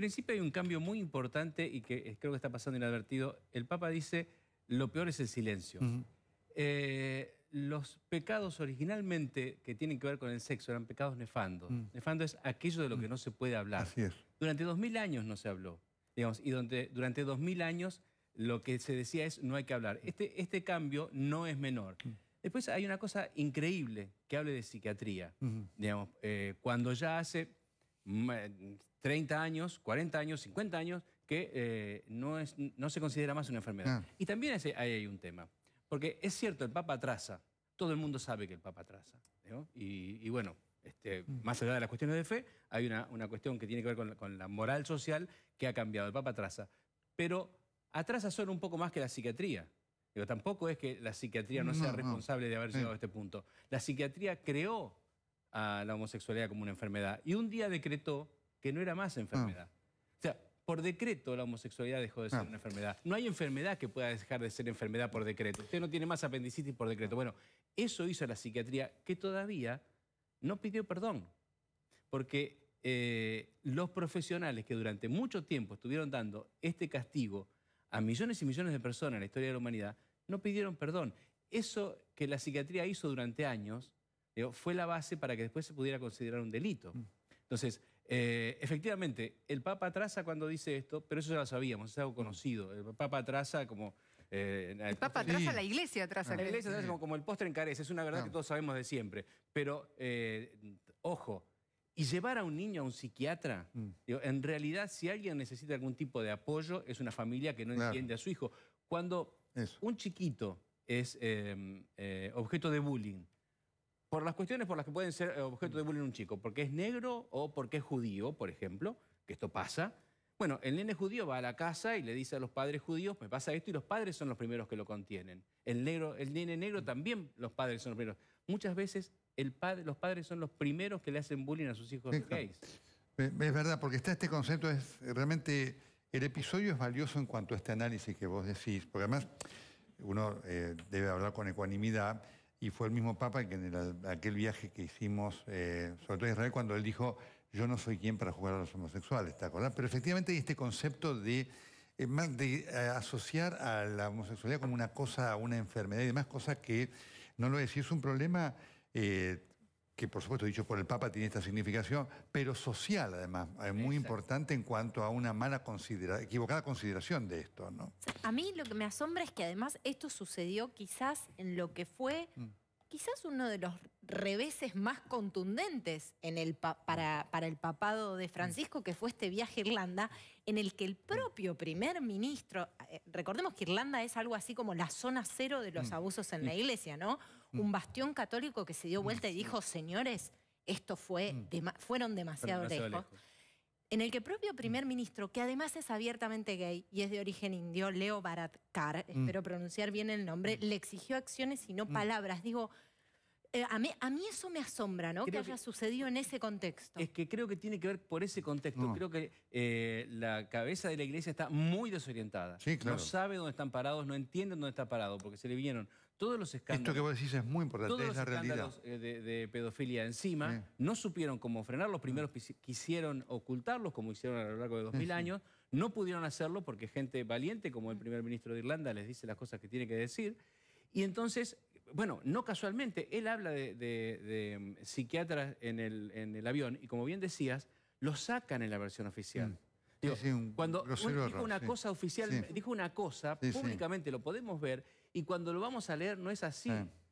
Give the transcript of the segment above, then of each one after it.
principio hay un cambio muy importante y que eh, creo que está pasando inadvertido. El Papa dice, lo peor es el silencio. Eh, los pecados originalmente que tienen que ver con el sexo eran pecados nefandos. Mm. Nefando es aquello de lo que mm. no se puede hablar. Durante dos mil años no se habló. Digamos, y durante dos mil años lo que se decía es no hay que hablar. Este, este cambio no es menor. Mm. Después hay una cosa increíble que hable de psiquiatría. Digamos, eh, cuando ya hace 30 años, 40 años, 50 años, que eh, no, es, no se considera más una enfermedad. Y también ese, ahí hay un tema, porque es cierto, el Papa atrasa, todo el mundo sabe que el Papa atrasa, y, bueno, este, mm. más allá de las cuestiones de fe, hay una, una cuestión que tiene que ver con, la moral social que ha cambiado, el Papa atrasa, pero atrasa solo un poco más que la psiquiatría. pero tampoco es que la psiquiatría no, sea responsable de haber llegado a este punto. La psiquiatría creó a la homosexualidad como una enfermedad y un día decretó que no era más enfermedad. Ah. O sea, por decreto la homosexualidad dejó de ser ah. una enfermedad. No hay enfermedad que pueda dejar de ser enfermedad por decreto. Usted no tiene más apendicitis por decreto. Bueno, eso hizo la psiquiatría que todavía no pidió perdón. Porque eh, los profesionales que durante mucho tiempo estuvieron dando este castigo a millones y millones de personas en la historia de la humanidad, no pidieron perdón. Eso que la psiquiatría hizo durante años fue la base para que después se pudiera considerar un delito. Mm. Entonces, eh, efectivamente, el Papa traza cuando dice esto, pero eso ya lo sabíamos, es algo conocido. El Papa traza como... Eh, el, Papa traza, la Iglesia atrasa. La Iglesia como, el postre encarece, es una verdad que todos sabemos de siempre. Pero, eh, ojo, y llevar a un niño a un psiquiatra, mm. en realidad si alguien necesita algún tipo de apoyo, es una familia que no entiende a su hijo. Cuando un chiquito es em, objeto de bullying, por las cuestiones por las que pueden ser eh, objeto de mm. bullying un chico, porque es negro o porque es judío, por ejemplo, que esto pasa. Bueno, el nene judío va a la casa y le dice a los padres judíos, me pasa esto, y los padres son los primeros que lo contienen. El, negro, el nene negro mm. también, los padres son los primeros. Muchas veces los padres son los primeros que le hacen bullying a sus hijos gays. Es verdad, porque está este concepto, es realmente, el episodio es valioso en cuanto a este análisis que vos decís, porque además uno eh, debe hablar con ecuanimidad y fue el mismo Papa que en aquel viaje que hicimos, eh, sobre todo a Israel, cuando él dijo, yo no soy quien para jugar a los homosexuales, ¿te acordás? Pero efectivamente hay este concepto de, eh, eh, asociar a la homosexualidad como una cosa, una enfermedad y demás, cosas que no lo es, y es un problema que por supuesto dicho por el Papa tiene esta significación, pero social además, es eh, muy importante en cuanto a una mala considera equivocada consideración de esto. ¿no? A mí lo que me asombra es que además esto sucedió quizás en lo que fue mm. quizás uno de los reveses más contundentes en el para, para el papado de mm. Francisco, que fue este viaje a Irlanda, en el que el mm. propio primer ministro, eh, recordemos que Irlanda es algo así como la zona cero de los abusos en la iglesia, ¿no? Mm. un bastión católico que se dio mm, vuelta y dijo, señores, esto fue mm. fueron demasiado, lejos. En el que propio primer ministro, que además es abiertamente gay y es de origen indio, Leo Baratkar, espero pronunciar bien el nombre, le exigió acciones y no palabras. Digo, eh, a, mí, eso me asombra, ¿no? Que, haya sucedido en ese contexto. Es que creo que tiene que ver por ese contexto. Creo que eh, la cabeza de la iglesia está muy desorientada. No sabe dónde están parados, no entiende dónde está parado, porque se le vinieron todos los escándalos. Esto que vos decís es muy importante, los escándalos realidad. Eh, de, pedofilia encima. No supieron cómo frenarlos. Primero ah. primeros quisieron ocultarlos, como hicieron a lo largo de 2000 años. No pudieron hacerlo porque gente valiente, como el primer ministro de Irlanda, les dice las cosas que tiene que decir. Y entonces bueno, no casualmente, él habla de, mm, psiquiatras en el, avión y como bien decías, lo sacan en la versión oficial. cuando dijo una cosa oficial, dijo una cosa, públicamente lo podemos ver, y cuando lo vamos a leer no es así.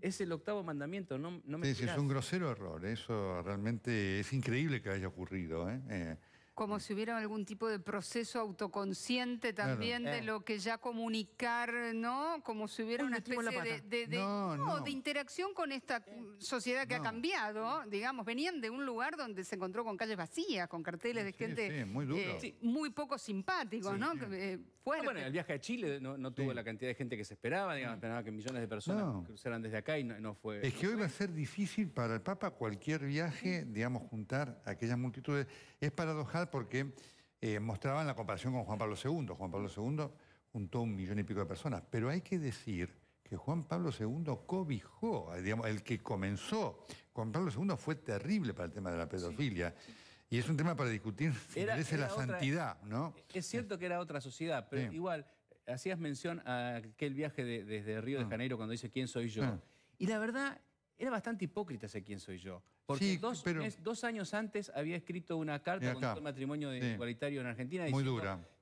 Es el octavo mandamiento, no, no me Sí, es un grosero error, eso realmente es increíble que haya ocurrido. ¿eh? eh como si hubiera algún tipo de proceso autoconsciente también de eh. lo que ya comunicar, ¿no? Como si hubiera una especie de, interacción con esta sociedad que ha cambiado, digamos, venían de un lugar donde se encontró con calles vacías, con carteles de gente eh, muy, poco simpático, ¿no? Eh, bueno, el viaje a Chile no, tuvo la cantidad de gente que se esperaba, digamos, mm. esperaba que millones de personas cruzaran desde acá y no, fue... Es que hoy va a ser difícil para el Papa cualquier viaje, digamos, juntar aquellas multitudes. Es paradojal porque eh, mostraban la comparación con Juan Pablo II. Juan Pablo II juntó un millón y pico de personas, pero hay que decir que Juan Pablo II cobijó, eh, digamos, el que comenzó. Juan Pablo II fue terrible para el tema de la pedofilia. Y es un tema para discutir merece la santidad, ¿no? Es cierto que era otra sociedad, pero igual, hacías mención a aquel viaje desde Río de ah. Janeiro cuando dice ¿Quién soy yo? Ah. Y la verdad, era bastante hipócrita ese quién soy yo. Porque dos, pero... dos, años antes había escrito una carta con el matrimonio igualitario en Argentina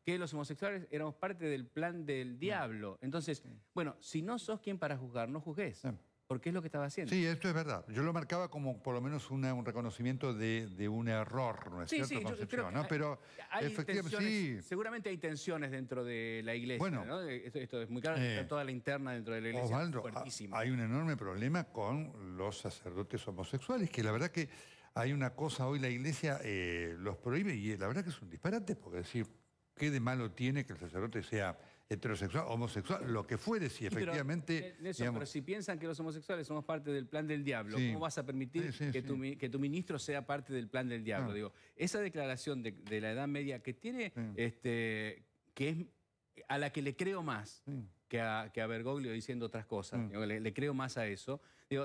que los homosexuales éramos parte del plan del ah. diablo. Entonces, bueno, si no sos quien para juzgar, no juzgues. Porque es lo que estaba haciendo. Sí, esto es verdad. Yo lo marcaba como por lo menos un reconocimiento de, un error, ¿no es cierto? Pero efectivamente, sí. Seguramente hay tensiones dentro de la iglesia. Bueno, eh, esto, es muy claro, eh, toda la interna dentro de la iglesia. Ah, hay un enorme problema con los sacerdotes homosexuales, que la verdad que hay una cosa hoy la iglesia eh, los prohíbe y la verdad que es un disparate, porque decir, ¿qué de malo tiene que el sacerdote sea heterosexual, homosexual, lo que fuere, si efectivamente... Pero, eh, pero si piensan que los homosexuales somos parte del plan del diablo, ¿cómo vas a permitir que, tu, ministro sea parte del plan del diablo? Ah. Digo, esa declaración de, la Edad Media que tiene, este, que es a la que le creo más que a, Bergoglio diciendo otras cosas, mm. le, creo más a eso,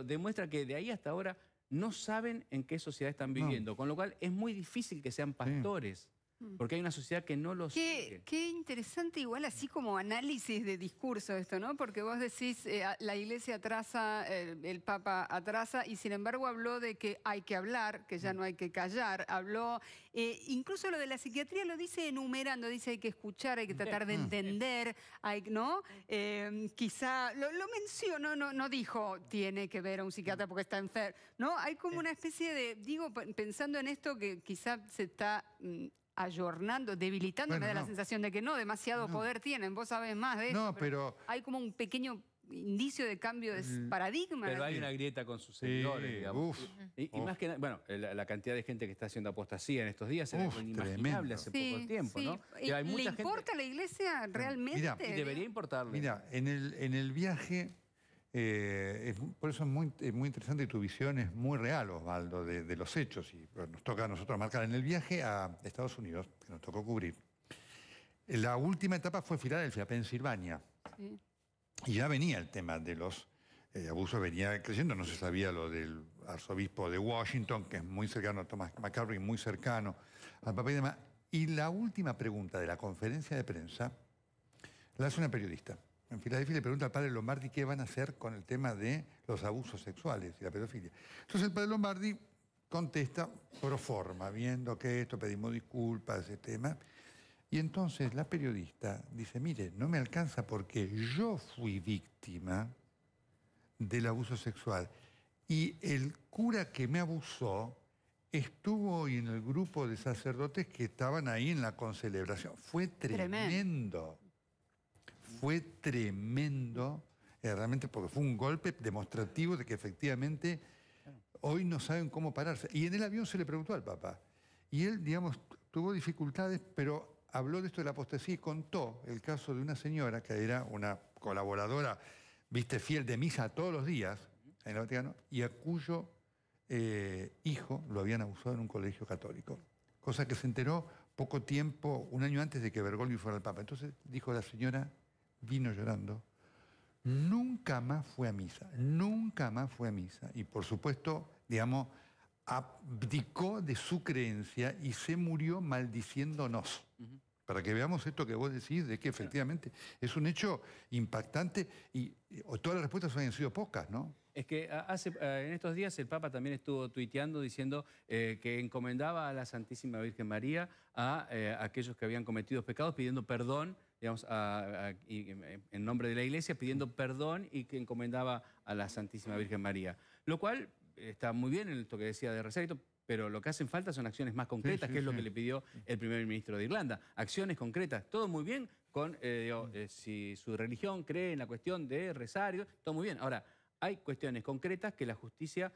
demuestra que de ahí hasta ahora no saben en qué sociedad están viviendo, con lo cual es muy difícil que sean pastores. Mm. porque hay una sociedad que no lo qué, Qué interesante, igual así como análisis de discurso esto, ¿no? Porque vos decís, eh, la iglesia atrasa, el, Papa atrasa, y sin embargo habló de que hay que hablar, que ya mm. no hay que callar, habló, eh, incluso lo de la psiquiatría lo dice enumerando, dice hay que escuchar, hay que tratar de mm. entender, hay, ¿no? Em, quizá, lo, mencionó, no, no dijo, tiene que ver a un psiquiatra porque está enfermo, ¿no? Hay como una especie de, digo, pensando en esto que quizá se está ayornando, debilitando. Me da la sensación de que no, demasiado poder tienen, vos sabés más de eso. No, pero, Hay como un pequeño indicio de cambio de paradigma. Pero hay una grieta con sus seguidores, digamos. y, más que nada, bueno, la, cantidad de gente que está haciendo apostasía en estos días es inimaginable hace poco tiempo, ¿no? ¿Le importa la iglesia realmente? y debería importarle. Mira, en el, en el viaje eh, por eso es muy, interesante y tu visión es muy real, Osvaldo, de, los hechos. Y nos toca a nosotros marcar en el viaje a Estados Unidos, que nos tocó cubrir. La última etapa fue Filadelfia, Pensilvania. Y ya venía el tema de los eh, abusos, venía creciendo. No se sabía lo del arzobispo de Washington, que es muy cercano a Thomas McCarthy, muy cercano al papá y demás. Y la última pregunta de la conferencia de prensa la hace una periodista en Filadelfia le pregunta al padre Lombardi qué van a hacer con el tema de los abusos sexuales y la pedofilia. Entonces el padre Lombardi contesta pro forma, viendo que esto, pedimos disculpas, ese tema. Y entonces la periodista dice, mire, no me alcanza porque yo fui víctima del abuso sexual. Y el cura que me abusó estuvo hoy en el grupo de sacerdotes que estaban ahí en la concelebración. Fue tremendo fue tremendo, eh, realmente porque fue un golpe demostrativo de que efectivamente hoy no saben cómo pararse. Y en el avión se le preguntó al Papa. Y él, digamos, tuvo dificultades, pero habló de esto de la apostasía y contó el caso de una señora que era una colaboradora, viste, fiel de misa todos los días en el Vaticano, y a cuyo eh, hijo lo habían abusado en un colegio católico. Cosa que se enteró poco tiempo, un año antes de que Bergoglio fuera el Papa. Entonces dijo la señora, vino llorando, nunca más fue a misa, nunca más fue a misa. Y por supuesto, digamos, abdicó de su creencia y se murió maldiciéndonos. Para que veamos esto que vos decís, de que efectivamente es un hecho impactante y, todas las respuestas han sido pocas, ¿no? Es que hace, en estos días el Papa también estuvo tuiteando diciendo eh, que encomendaba a la Santísima Virgen María a eh, aquellos que habían cometido pecados pidiendo perdón en nombre de la iglesia, pidiendo mm. perdón y que encomendaba a la Santísima Virgen María. Lo cual está muy bien en esto que decía de Rosarito, pero lo que hacen falta son acciones más concretas, que es lo que le pidió mm. el primer ministro de Irlanda. Acciones concretas, todo muy bien con eh, mm. eh, si su religión cree en la cuestión de resario, todo muy bien. Ahora, hay cuestiones concretas que la justicia...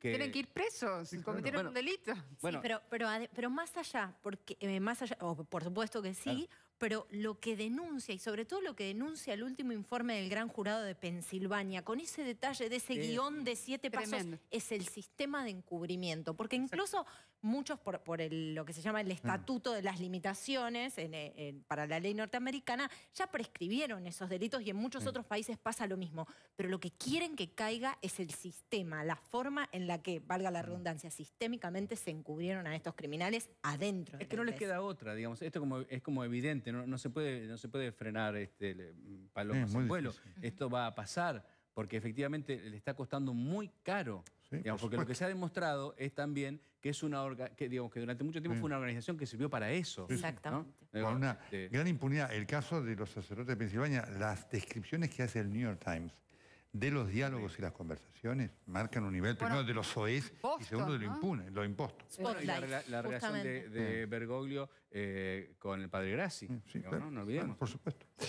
Tienen que ir presos, cometieron un delito. Sí, pero, pero, más allá, porque, eh, más allá por supuesto que sí, pero lo que denuncia, y sobre todo lo que denuncia el último informe del Gran Jurado de Pensilvania, con ese detalle de ese guión de siete pasos, es el sistema de encubrimiento. Porque incluso muchos, por, lo que se llama el mm. estatuto de las limitaciones eh, para la ley norteamericana, ya prescribieron esos delitos y en muchos otros países pasa lo mismo. Pero lo que quieren que caiga es el sistema, la forma en la que, valga la mm. redundancia, sistémicamente se encubrieron a estos criminales adentro. Es que no les queda otra, digamos. Esto como, es como evidente no, se, puede, no se puede frenar este, mm, palomas en vuelo. Esto va a pasar porque efectivamente le está costando muy caro. porque lo que se ha demostrado es también que es una que, digamos, que durante mucho tiempo fue una organización que sirvió para eso. Exactamente. Con una este gran impunidad. El caso de los sacerdotes de Pensilvania, las descripciones que hace el New York Times de los diálogos y las conversaciones marcan un nivel primero de los soez y segundo de lo impune, lo imposto. la, relación de, Bergoglio eh, con el padre Grassi, ¿no? olvidemos. por supuesto.